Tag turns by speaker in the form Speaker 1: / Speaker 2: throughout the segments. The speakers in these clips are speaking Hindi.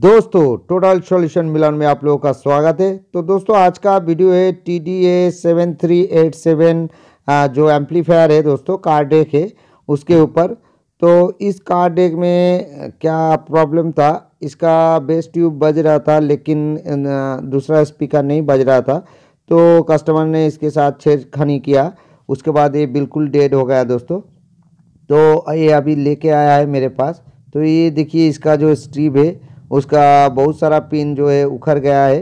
Speaker 1: दोस्तों टोटल सॉल्यूशन मिलान में आप लोगों का स्वागत है तो दोस्तों आज का वीडियो है T D A seven three eight seven जो एम्पलीफायर है दोस्तों कार्ड डेक है उसके ऊपर तो इस कार्ड डेक में क्या प्रॉब्लम था इसका बेस ट्यूब बज रहा था लेकिन दूसरा स्पीकर नहीं बज रहा था तो कस्टमर ने इसके साथ छेड़खानी किया उसके बाद ये बिल्कुल डेड हो गया दोस्तों तो ये अभी लेके आया है मेरे पास तो ये देखिए इसका जो स्ट्रीप है उसका बहुत सारा पिन जो है उखड़ गया है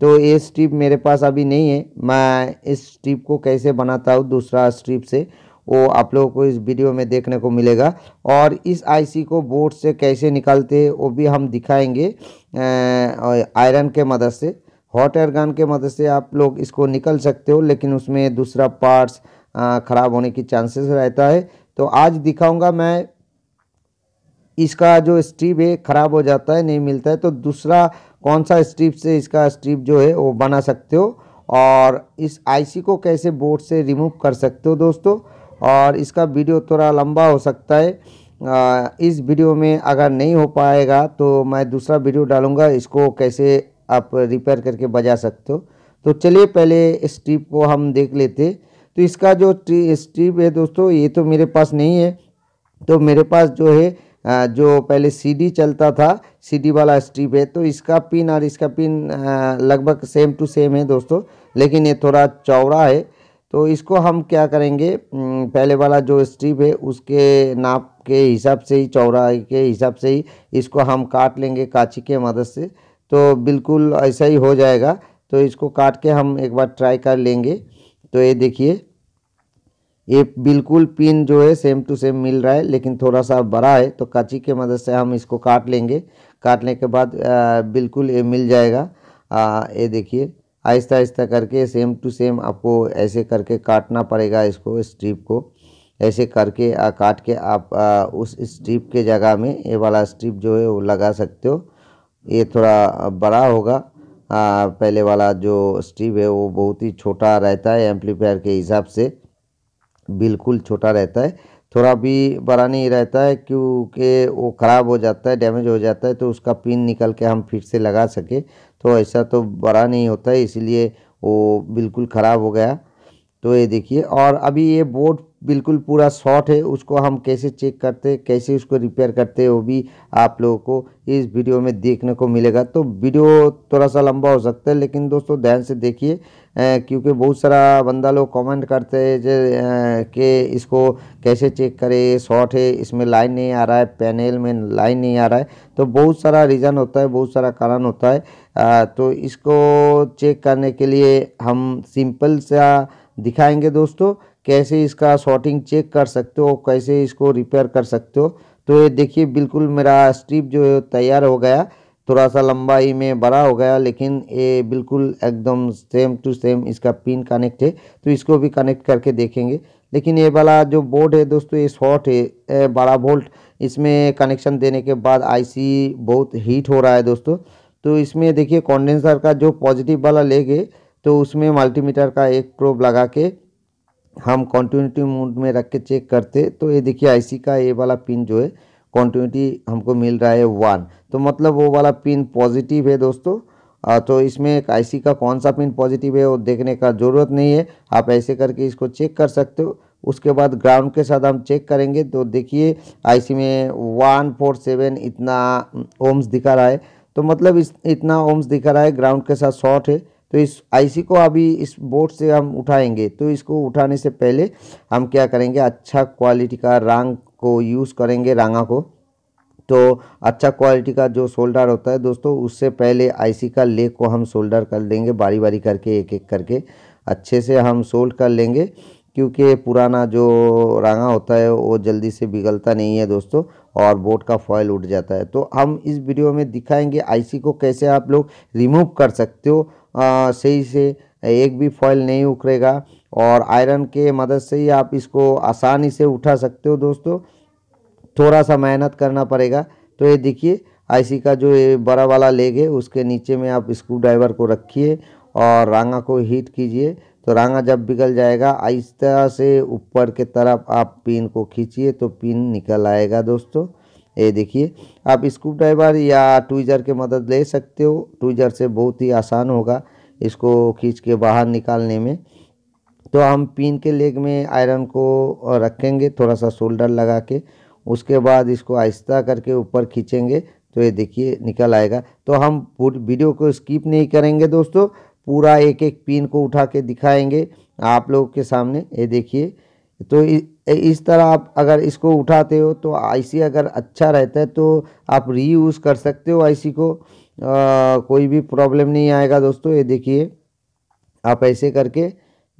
Speaker 1: तो ये स्ट्रिप मेरे पास अभी नहीं है मैं इस स्ट्रिप को कैसे बनाता हूँ दूसरा स्ट्रिप से वो आप लोगों को इस वीडियो में देखने को मिलेगा और इस आईसी को बोर्ड से कैसे निकालते हैं वो भी हम दिखाएंगे आयरन के मदद से हॉट एयर गन के मदद से आप लोग इसको निकल सकते हो लेकिन उसमें दूसरा पार्ट्स ख़राब होने की चांसेस रहता है तो आज दिखाऊंगा मैं इसका जो स्ट्रिप है ख़राब हो जाता है नहीं मिलता है तो दूसरा कौन सा स्ट्रिप से इसका स्ट्रिप जो है वो बना सकते हो और इस आईसी को कैसे बोर्ड से रिमूव कर सकते हो दोस्तों और इसका वीडियो थोड़ा लंबा हो सकता है आ, इस वीडियो में अगर नहीं हो पाएगा तो मैं दूसरा वीडियो डालूँगा इसको कैसे आप रिपेयर करके बजा सकते हो तो चलिए पहले स्ट्रिप को हम देख लेते तो इसका जो स्ट्रिप है दोस्तों ये तो मेरे पास नहीं है तो मेरे पास जो है जो पहले सीडी चलता था सीडी वाला स्ट्रिप है तो इसका पिन और इसका पिन लगभग सेम टू सेम है दोस्तों लेकिन ये थोड़ा चौड़ा है तो इसको हम क्या करेंगे पहले वाला जो स्ट्रिप है उसके नाप के हिसाब से ही चौड़ाई के हिसाब से ही इसको हम काट लेंगे काची के मदद से तो बिल्कुल ऐसा ही हो जाएगा तो इसको काट के हम एक बार ट्राई कर लेंगे तो ये देखिए ये बिल्कुल पिन जो है सेम टू सेम मिल रहा है लेकिन थोड़ा सा बड़ा है तो काची के मदद से हम इसको काट लेंगे काटने के बाद आ, बिल्कुल ये मिल जाएगा आ, ये देखिए आहिस्ता आहिस्ता करके सेम टू सेम आपको ऐसे करके काटना पड़ेगा इसको स्ट्रिप को ऐसे करके आ, काट के आप आ, उस स्ट्रिप के जगह में ये वाला स्ट्रिप जो है वो लगा सकते हो ये थोड़ा बड़ा होगा आ, पहले वाला जो स्ट्रिप है वो बहुत ही छोटा रहता है एम्पलीफायर के हिसाब से बिल्कुल छोटा रहता है थोड़ा भी बड़ा नहीं रहता है क्योंकि वो ख़राब हो जाता है डैमेज हो जाता है तो उसका पिन निकल के हम फिर से लगा सके तो ऐसा तो बड़ा नहीं होता है इसीलिए वो बिल्कुल ख़राब हो गया तो ये देखिए और अभी ये बोर्ड बिल्कुल पूरा शॉर्ट है उसको हम कैसे चेक करते हैं कैसे उसको रिपेयर करते हैं वो भी आप लोगों को इस वीडियो में देखने को मिलेगा तो वीडियो थोड़ा सा लंबा हो सकता है लेकिन दोस्तों ध्यान से देखिए क्योंकि बहुत सारा बंदा लोग कमेंट करते हैं कि इसको कैसे चेक करें शॉर्ट है इसमें लाइन नहीं आ रहा है पैनल में लाइन नहीं आ रहा है तो बहुत सारा रीज़न होता है बहुत सारा कारण होता है आ, तो इसको चेक करने के लिए हम सिंपल सा दिखाएंगे दोस्तों कैसे इसका शॉर्टिंग चेक कर सकते हो कैसे इसको रिपेयर कर सकते हो तो ये देखिए बिल्कुल मेरा स्ट्रिप जो है तैयार हो गया थोड़ा सा लंबाई में बड़ा हो गया लेकिन ये बिल्कुल एकदम सेम टू सेम इसका पिन कनेक्ट है तो इसको भी कनेक्ट करके देखेंगे लेकिन ये वाला जो बोर्ड है दोस्तों ये शॉर्ट है बड़ा वोल्ट इसमें कनेक्शन देने के बाद आईसी बहुत हीट हो रहा है दोस्तों तो इसमें देखिए कंडेंसर का जो पॉजिटिव वाला लेग है तो उसमें मल्टीमीटर का एक प्रोब लगा के हम कॉन्टीन्यूटी मोड में रख के चेक करते तो ये देखिए आईसी का ये वाला पिन जो है कॉन्टीन्यूटी हमको मिल रहा है वन तो मतलब वो वाला पिन पॉजिटिव है दोस्तों तो इसमें एक आईसी का कौन सा पिन पॉजिटिव है वो देखने का ज़रूरत नहीं है आप ऐसे करके इसको चेक कर सकते हो उसके बाद ग्राउंड के साथ हम चेक करेंगे तो देखिए आई में वन फोर सेवन इतना ओम्स दिखा रहा है तो मतलब इस इतना ओम्स दिखा रहा है ग्राउंड के साथ शॉर्ट है तो इस आईसी को अभी इस बोर्ड से हम उठाएंगे तो इसको उठाने से पहले हम क्या करेंगे अच्छा क्वालिटी का रंग को यूज़ करेंगे रंगा को तो अच्छा क्वालिटी का जो सोल्डर होता है दोस्तों उससे पहले आईसी का लेग को हम सोल्डर कर देंगे बारी बारी करके एक एक करके अच्छे से हम सोल्ड कर लेंगे क्योंकि पुराना जो रांगा होता है वो जल्दी से बिगलता नहीं है दोस्तों और बोट का फॉयल उठ जाता है तो हम इस वीडियो में दिखाएंगे आईसी को कैसे आप लोग रिमूव कर सकते हो सही से एक भी फॉइल नहीं उखड़ेगा और आयरन के मदद से ही आप इसको आसानी से उठा सकते हो दोस्तों थोड़ा सा मेहनत करना पड़ेगा तो ये देखिए आईसी का जो ये बड़ा वाला लेग है उसके नीचे में आप स्क्रू ड्राइवर को रखिए और रांगा को हीट कीजिए तो रांगा जब बिगल जाएगा आहिस्ता से ऊपर के तरफ आप पिन को खींचिए तो पिन निकल आएगा दोस्तों ये देखिए आप स्क्रू ड्राइवर या ट्विजर के मदद ले सकते हो ट्विजर से बहुत ही आसान होगा इसको खींच के बाहर निकालने में तो हम पिन के लेग में आयरन को रखेंगे थोड़ा सा शोल्डर लगा के उसके बाद इसको आहिस्ता करके ऊपर खींचेंगे तो ये देखिए निकल आएगा तो हम पूरी वीडियो को स्किप नहीं करेंगे दोस्तों पूरा एक एक पिन को उठा के दिखाएंगे आप लोग के सामने ये देखिए तो इस तरह आप अगर इसको उठाते हो तो आईसी अगर अच्छा रहता है तो आप रीयूज़ कर सकते हो आईसी को आ, कोई भी प्रॉब्लम नहीं आएगा दोस्तों ये देखिए आप ऐसे करके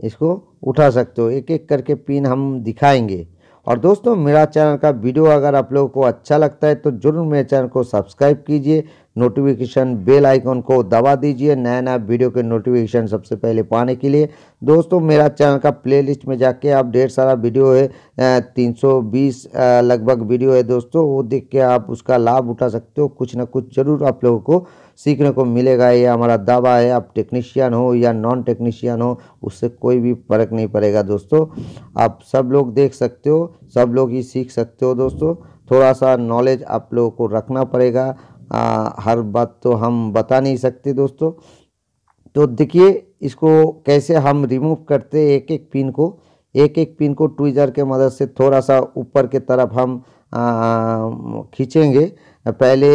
Speaker 1: इसको उठा सकते हो एक एक करके पिन हम दिखाएंगे और दोस्तों मेरा चैनल का वीडियो अगर आप लोगों को अच्छा लगता है तो ज़रूर मेरे चैनल को सब्सक्राइब कीजिए नोटिफिकेशन बेल आइकॉन को दबा दीजिए नया नया वीडियो के नोटिफिकेशन सबसे पहले पाने के लिए दोस्तों मेरा चैनल का प्लेलिस्ट में जाके आप ढेर सारा वीडियो है तीन सौ बीस लगभग वीडियो है दोस्तों वो देख के आप उसका लाभ उठा सकते हो कुछ ना कुछ ज़रूर आप लोगों को सीखने को मिलेगा ये हमारा दावा है आप टेक्नीशियन हो या नॉन टेक्नीशियन हो उससे कोई भी फ़र्क नहीं पड़ेगा दोस्तों आप सब लोग देख सकते हो सब लोग ही सीख सकते हो दोस्तों थोड़ा सा नॉलेज आप लोगों को रखना पड़ेगा आ, हर बात तो हम बता नहीं सकते दोस्तों तो देखिए इसको कैसे हम रिमूव करते एक एक पिन को एक एक पिन को ट्विजर के मदद से थोड़ा सा ऊपर के तरफ हम खींचेंगे पहले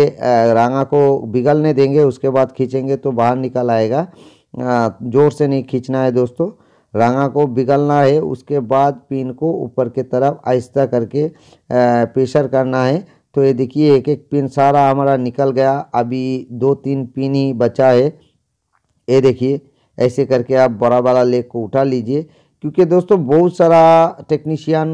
Speaker 1: रांगा को बिगलने देंगे उसके बाद खींचेंगे तो बाहर निकल आएगा ज़ोर से नहीं खींचना है दोस्तों रांगा को बिगलना है उसके बाद पिन को ऊपर की तरफ आहिस्ता करके प्रेशर करना है तो ये देखिए एक एक पिन सारा हमारा निकल गया अभी दो तीन पिन ही बचा है ये देखिए ऐसे करके आप बड़ा बड़ा लेग को उठा लीजिए क्योंकि दोस्तों बहुत सारा टेक्नीशियन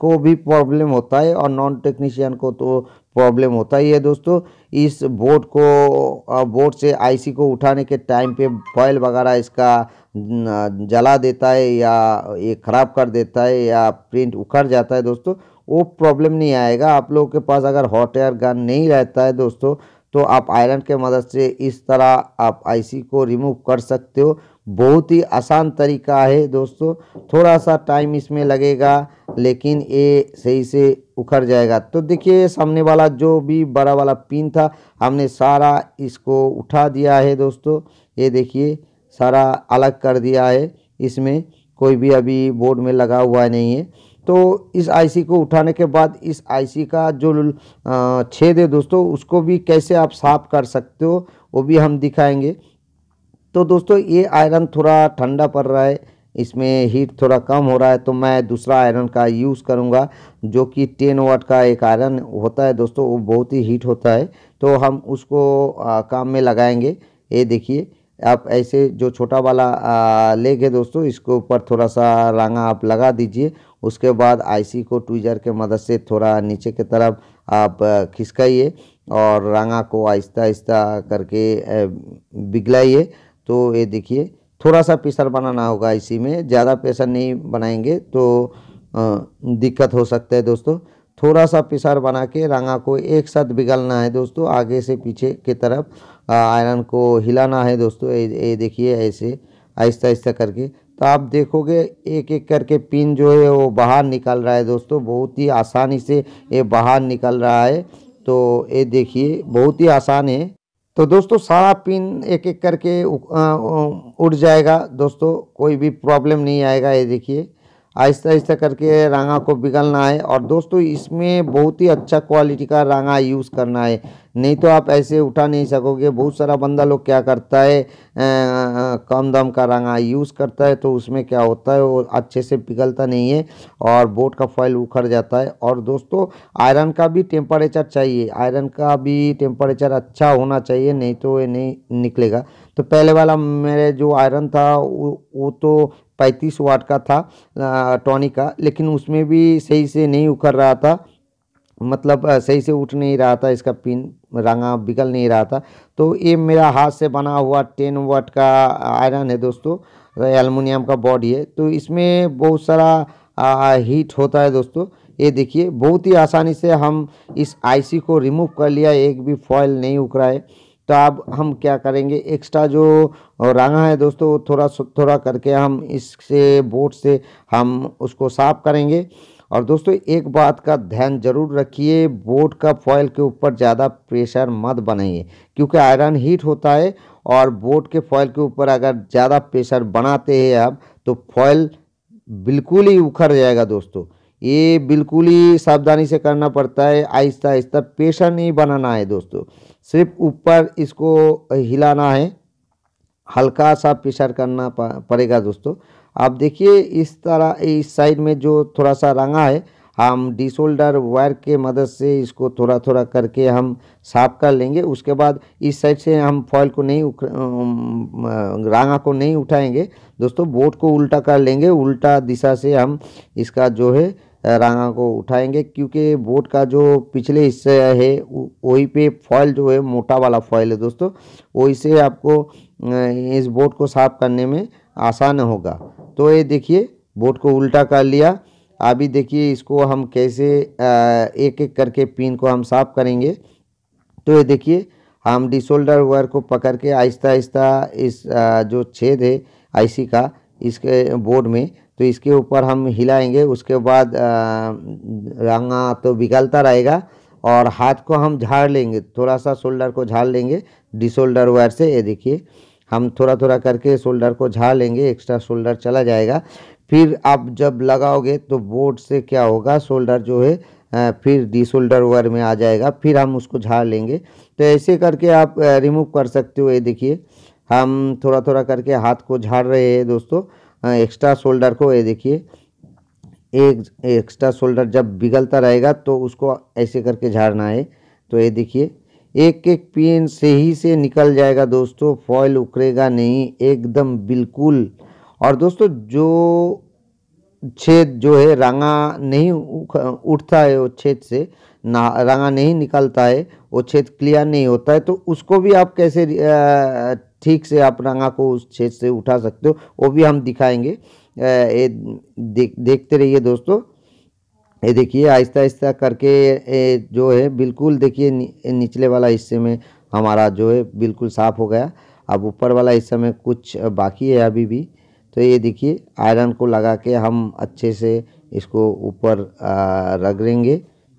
Speaker 1: को भी प्रॉब्लम होता है और नॉन टेक्नीशियन को तो प्रॉब्लम होता ही है दोस्तों इस बोर्ड को बोर्ड से आईसी को उठाने के टाइम पे फॉयल वगैरह इसका जला देता है या ये ख़राब कर देता है या प्रिंट उखड़ जाता है दोस्तों वो प्रॉब्लम नहीं आएगा आप लोगों के पास अगर हॉट एयर गन नहीं रहता है दोस्तों तो आप आयरन के मदद से इस तरह आप आईसी को रिमूव कर सकते हो बहुत ही आसान तरीका है दोस्तों थोड़ा सा टाइम इसमें लगेगा लेकिन ये सही से उखड़ जाएगा तो देखिए सामने वाला जो भी बड़ा वाला पिन था हमने सारा इसको उठा दिया है दोस्तों ये देखिए सारा अलग कर दिया है इसमें कोई भी अभी बोर्ड में लगा हुआ नहीं है तो इस आईसी को उठाने के बाद इस आईसी का जो छेद है दोस्तों उसको भी कैसे आप साफ कर सकते हो वो भी हम दिखाएंगे तो दोस्तों ये आयरन थोड़ा ठंडा पड़ रहा है इसमें हीट थोड़ा कम हो रहा है तो मैं दूसरा आयरन का यूज़ करूँगा जो कि टेन वाट का एक आयरन होता है दोस्तों वो बहुत ही हीट होता है तो हम उसको आ, काम में लगाएंगे ये देखिए आप ऐसे जो छोटा वाला लेग है दोस्तों इसके ऊपर थोड़ा सा रांगा आप लगा दीजिए उसके बाद आईसी को ट्वीज़र के मदद से थोड़ा नीचे की तरफ आप खिसकाइए और रंगा को आहिस्ता आहिस्ता करके बिगलाइए तो ये देखिए थोड़ा सा प्रेशर बनाना होगा आईसी में ज़्यादा प्रेशर नहीं बनाएंगे तो दिक्कत हो सकता है दोस्तों थोड़ा सा पिसार बना के रांगा को एक साथ बिगलना है दोस्तों आगे से पीछे की तरफ आयरन को हिलाना है दोस्तों ये देखिए ऐसे आहिस्ता आहिस्ता करके तो आप देखोगे एक एक करके पिन जो है वो बाहर निकल रहा है दोस्तों बहुत ही आसानी से ये बाहर निकल रहा है तो ये देखिए बहुत ही आसान है तो दोस्तों सारा पिन एक एक करके उड़ जाएगा दोस्तों कोई भी प्रॉब्लम नहीं आएगा ये देखिए आहिस्ता आहिस्ता करके रंगा को पिघलना है और दोस्तों इसमें बहुत ही अच्छा क्वालिटी का रंगा यूज़ करना है नहीं तो आप ऐसे उठा नहीं सकोगे बहुत सारा बंदा लोग क्या करता है आ, कम दाम का रंगा यूज़ करता है तो उसमें क्या होता है वो अच्छे से पिघलता नहीं है और बोट का फॉइल उखड़ जाता है और दोस्तों आयरन का भी टेम्परेचर चाहिए आयरन का भी टेम्परेचर अच्छा होना चाहिए नहीं तो ये नहीं निकलेगा तो पहले वाला मेरे जो आयरन था वो, वो तो पैंतीस वाट का था टॉनिक का लेकिन उसमें भी सही से नहीं उखर रहा था मतलब सही से उठ नहीं रहा था इसका पिन रंगा बिगल नहीं रहा था तो ये मेरा हाथ से बना हुआ टेन वाट का आयरन है दोस्तों एलमिनियम का बॉडी है तो इसमें बहुत सारा आ, हीट होता है दोस्तों ये देखिए बहुत ही आसानी से हम इस आईसी को रिमूव कर लिया एक भी फॉयल नहीं उखरा है तो अब हम क्या करेंगे एक्स्ट्रा जो रंगा है दोस्तों थोड़ा थोड़ा करके हम इससे बोर्ड से हम उसको साफ करेंगे और दोस्तों एक बात का ध्यान जरूर रखिए बोर्ड का फॉयल के ऊपर ज़्यादा प्रेशर मत बनाइए क्योंकि आयरन हीट होता है और बोर्ड के फॉयल के ऊपर अगर ज़्यादा प्रेशर बनाते हैं आप तो फॉयल बिल्कुल ही उखड़ जाएगा दोस्तों ये बिल्कुल ही सावधानी से करना पड़ता है आहिस्ता आहिस्ता पेशा नहीं बनाना है दोस्तों सिर्फ ऊपर इसको हिलाना है हल्का सा प्रेशर करना पड़ेगा दोस्तों आप देखिए इस तरह इस साइड में जो थोड़ा सा रंगा है हम डिसोल्डर वायर के मदद से इसको थोड़ा थोड़ा करके हम साफ कर लेंगे उसके बाद इस साइड से हम फॉइल को नहीं उख रंगा को नहीं उठाएंगे दोस्तों बोट को उल्टा कर लेंगे उल्टा दिशा से हम इसका जो है रांगा को उठाएंगे क्योंकि बोट का जो पिछले हिस्से है वही पे फॉयल जो है मोटा वाला फॉइल है दोस्तों वही से आपको इस बोट को साफ करने में आसान होगा तो ये देखिए बोट को उल्टा कर लिया अभी देखिए इसको हम कैसे एक एक करके पिन को हम साफ करेंगे तो ये देखिए हम डिसोल्डर वायर को पकड़ के आहिस्ता आहिस्ता इस जो छेद है आईसी का इसके बोर्ड में तो इसके ऊपर हम हिलाएंगे उसके बाद रंगा तो बिगलता रहेगा और हाथ को हम झाड़ लेंगे थोड़ा सा शोल्डर को झाड़ लेंगे डिसोल्डर वायर से ये देखिए हम थोड़ा थोड़ा करके शोल्डर को झाड़ लेंगे एक्स्ट्रा शोल्डर चला जाएगा फिर आप जब लगाओगे तो बोर्ड से क्या होगा शोल्डर जो है फिर डी शोल्डर वायर में आ जाएगा फिर हम उसको झाड़ लेंगे तो ऐसे करके आप रिमूव कर सकते हो ये देखिए हम थोड़ा थोड़ा करके हाथ को झाड़ रहे हैं दोस्तों एक्स्ट्रा हाँ, शोल्डर को ये देखिए एक एक्स्ट्रा शोल्डर जब बिगलता रहेगा तो उसको ऐसे करके झाड़ना है तो ये देखिए एक एक पिन सही से निकल जाएगा दोस्तों फॉइल उखरेगा नहीं एकदम बिल्कुल और दोस्तों जो छेद जो है रंगा नहीं उठता है वो छेद से ना रंगा नहीं निकलता है वो छेद क्लियर नहीं होता है तो उसको भी आप कैसे ठीक से आप रंगा को उस छेद से उठा सकते हो वो भी हम दिखाएंगे ये देख देखते रहिए दोस्तों ये देखिए आहिस्ता आहिस्ता करके जो है बिल्कुल देखिए निचले वाला हिस्से में हमारा जो है बिल्कुल साफ़ हो गया अब ऊपर वाला हिस्सा में कुछ बाकी है अभी भी तो ये देखिए आयरन को लगा के हम अच्छे से इसको ऊपर रगड़ेंगे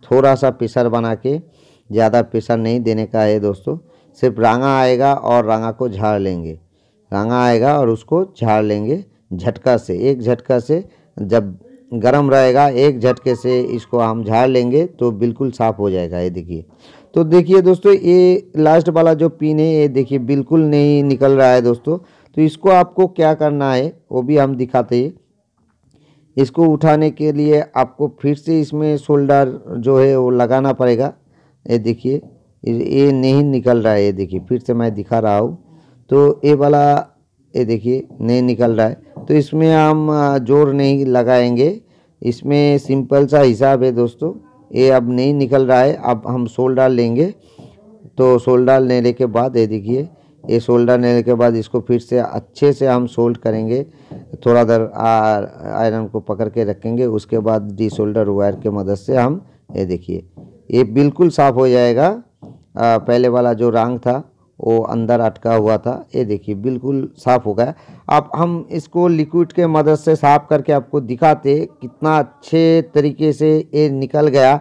Speaker 1: थोड़ा सा पिसर बना के ज़्यादा पिसर नहीं देने का है दोस्तों सिर्फ रांगा आएगा और रंगा को झाड़ लेंगे रांगा आएगा और उसको झाड़ लेंगे झटका से एक झटका से जब गर्म रहेगा एक झटके से इसको हम झाड़ लेंगे तो बिल्कुल साफ़ हो जाएगा ये देखिए तो देखिए दोस्तों ये लास्ट वाला जो पिन है ये देखिए बिल्कुल नहीं निकल रहा है दोस्तों तो इसको आपको क्या करना है वो भी हम दिखाते हैं इसको उठाने के लिए आपको फिर से इसमें शोल्डर जो है वो लगाना पड़ेगा ये देखिए ये नहीं निकल रहा है ये देखिए फिर से मैं दिखा रहा हूँ तो ये वाला ये देखिए नहीं निकल रहा है तो इसमें हम जोर नहीं लगाएंगे इसमें सिंपल सा हिसाब है दोस्तों ये अब नहीं निकल रहा है अब हम शोल्डर लेंगे तो शोल्डर लेने के बाद ये देखिए ये सोल्डर लेने के बाद इसको फिर से अच्छे से हम सोल्ड करेंगे थोड़ा देर आयरन को पकड़ के रखेंगे उसके बाद डी सोल्डर वायर के मदद से हम ये देखिए ये बिल्कुल साफ़ हो जाएगा आ, पहले वाला जो रंग था वो अंदर अटका हुआ था ये देखिए बिल्कुल साफ़ हो गया अब हम इसको लिक्विड के मदद से साफ़ करके आपको दिखाते कितना अच्छे तरीके से ये निकल गया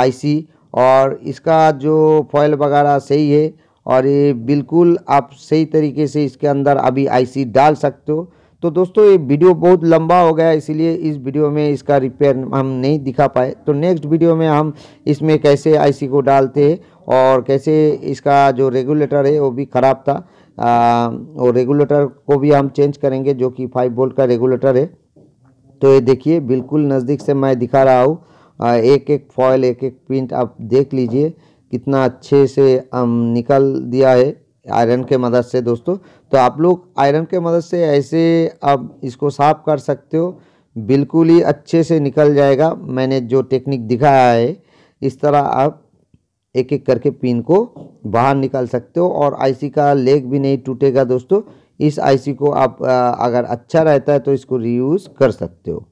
Speaker 1: आईसी और इसका जो फॉयल वगैरह सही है और ये बिल्कुल आप सही तरीके से इसके अंदर अभी आईसी डाल सकते हो तो दोस्तों ये वीडियो बहुत लंबा हो गया इसीलिए इस वीडियो में इसका रिपेयर हम नहीं दिखा पाए तो नेक्स्ट वीडियो में हम इसमें कैसे आईसी को डालते हैं और कैसे इसका जो रेगुलेटर है वो भी ख़राब था और रेगुलेटर को भी हम चेंज करेंगे जो कि फाइव बोल्ट का रेगुलेटर है तो ये देखिए बिल्कुल नज़दीक से मैं दिखा रहा हूँ एक एक फॉयल एक एक प्रिंट आप देख लीजिए कितना अच्छे से निकल दिया है आयरन के मदद से दोस्तों तो आप लोग आयरन के मदद से ऐसे आप इसको साफ़ कर सकते हो बिल्कुल ही अच्छे से निकल जाएगा मैंने जो टेक्निक दिखाया है इस तरह आप एक एक करके पिन को बाहर निकाल सकते हो और आईसी का लेग भी नहीं टूटेगा दोस्तों इस आईसी को आप अगर अच्छा रहता है तो इसको रीयूज़ कर सकते हो